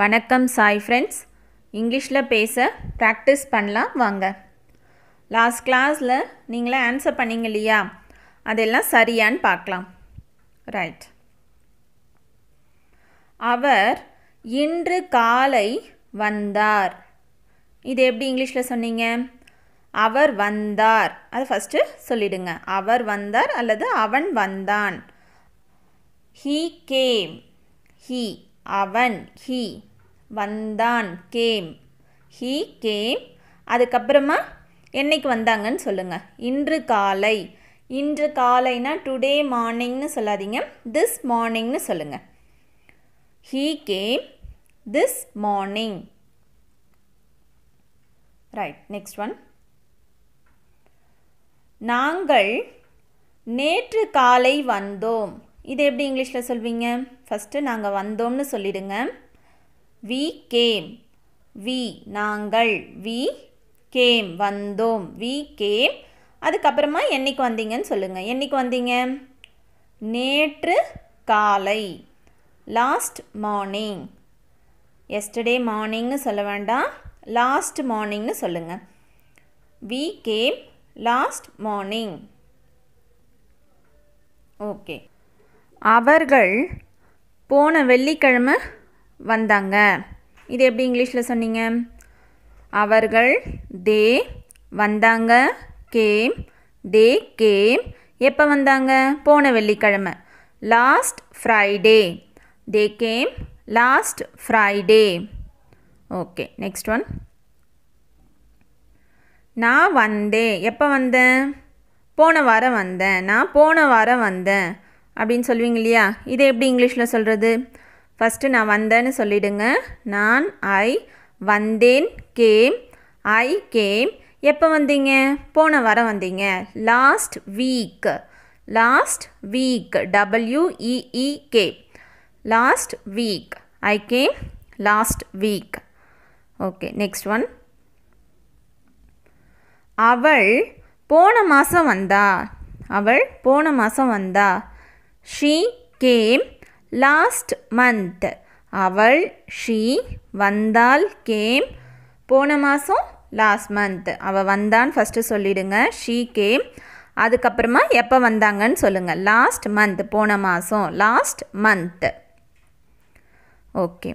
வணக்கம் சாய் ஃப்ரெண்ட்ஸ் இங்கிலீஷில் பேச ப்ராக்டிஸ் பண்ணலாம் வாங்க லாஸ்ட் கிளாஸில் நீங்களே ஆன்சர் பண்ணிங்க இல்லையா அதெல்லாம் சரியான்னு பார்க்கலாம் ரைட் அவர் இன்று காலை வந்தார் இது எப்படி இங்கிலீஷில் சொன்னீங்க அவர் வந்தார் அது ஃபஸ்ட்டு சொல்லிடுங்க அவர் வந்தார் அல்லது அவன் வந்தான் ஹீ கேம் ஹீ அவன் ஹீ வந்தான் கேம் ஹீ கேம் அதுக்கப்புறமா என்றைக்கு வந்தாங்கன்னு சொல்லுங்கள் இன்று காலை இன்று காலைனா டுடே மார்னிங்னு சொல்லாதீங்க திஸ் மார்னிங்னு சொல்லுங்கள் he came this morning right next one நாங்கள் நேற்று காலை வந்தோம் இது எப்படி இங்கிலீஷில் சொல்வீங்க ஃபஸ்ட்டு நாங்கள் வந்தோம்னு சொல்லிடுங்க வி கேம் வி நாங்கள் வி கேம் வந்தோம் வி கேம் அதுக்கப்புறமா என்றைக்கு வந்தீங்கன்னு சொல்லுங்கள் என்றைக்கு வந்தீங்க நேற்று காலை லாஸ்ட் மார்னிங் எஸ்டர்டே மார்னிங்னு சொல்ல வேண்டாம் லாஸ்ட் மார்னிங்னு சொல்லுங்கள் we came last morning okay அவர்கள் போன வெள்ளிக்கிழமை வந்தாங்க இது எப்படி இங்கிலீஷில் சொன்னீங்க அவர்கள் தே வந்தாங்க கேம் தே கேம் எப்போ வந்தாங்க போன வெள்ளிக்கிழமை last Friday they came last Friday okay next one நான் வந்தேன் எப்போ வந்தேன் போன வாரம் வந்தேன் நான் போன வாரம் வந்தேன் அப்படின்னு சொல்லுவீங்க இல்லையா இதை எப்படி இங்கிலீஷில் சொல்கிறது ஃபஸ்ட்டு நான் வந்தேன்னு சொல்லிடுங்க நான் ஐ வந்தேன் கேம் ஐ கேம் எப்போ வந்தீங்க போன வாரம் வந்தீங்க last week last week W E E K last week I came last week okay next one அவள் போன மாதம் வந்தா அவள் போன மாதம் வந்தா ஷீ கேம் லாஸ்ட் மந்த் அவள் ஷீ வந்தால் கேம் போன மாதம் லாஸ்ட் மந்த் அவள் வந்தான்னு ஃபஸ்ட்டு சொல்லிடுங்க ஷீ கேம் அதுக்கப்புறமா எப்போ வந்தாங்கன்னு சொல்லுங்கள் லாஸ்ட் மந்த் போன மாதம் லாஸ்ட் மந்த் ஓகே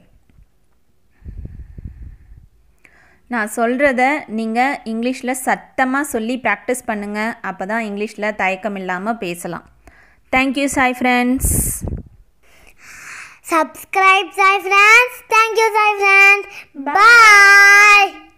நான் சொல்கிறத நீங்கள் இங்கிலீஷில் சத்தமாக சொல்லி ப்ராக்டிஸ் பண்ணுங்கள் அப்போ தான் இங்கிலீஷில் தயக்கம் இல்லாமல் பேசலாம் thank you Sai friends Subscribe, Sai friends. Thank you, Sai friends. Bye. Bye.